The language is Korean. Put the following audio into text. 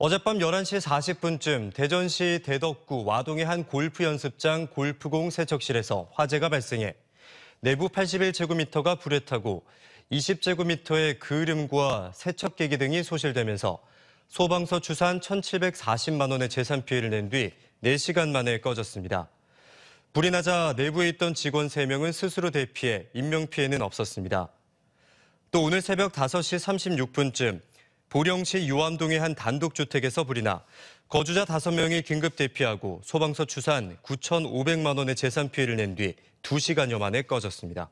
어젯밤 11시 40분쯤 대전시 대덕구 와동의 한 골프 연습장 골프공 세척실에서 화재가 발생해 내부 81제곱미터가 불에 타고 20제곱미터의 그을음과 세척기기 등이 소실되면서 소방서 추산 1,740만 원의 재산 피해를 낸 뒤 4시간 만에 꺼졌습니다. 불이 나자 내부에 있던 직원 3명은 스스로 대피해 인명피해는 없었습니다. 또 오늘 새벽 5시 36분쯤 보령시 유암동의 한 단독주택에서 불이 나 거주자 5명이 긴급 대피하고 소방서 추산 9,500만 원의 재산 피해를 낸 뒤 2시간여 만에 꺼졌습니다.